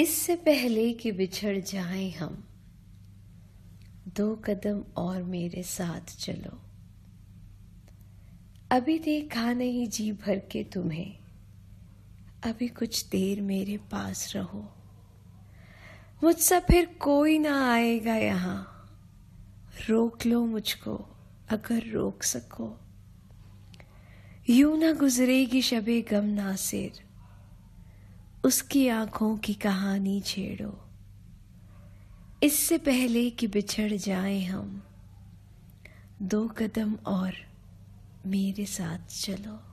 इससे पहले कि बिछड़ जाएं हम दो कदम और मेरे साथ चलो अभी देखा नहीं जी भर के तुम्हें अभी कुछ देर मेरे पास रहो मुझसा फिर कोई ना आएगा यहां रोक लो मुझको अगर रोक सको यू ना गुजरेगी शबे गम नासिर उसकी आंखों की कहानी छेड़ो इससे पहले कि बिछड़ जाए हम दो कदम और मेरे साथ चलो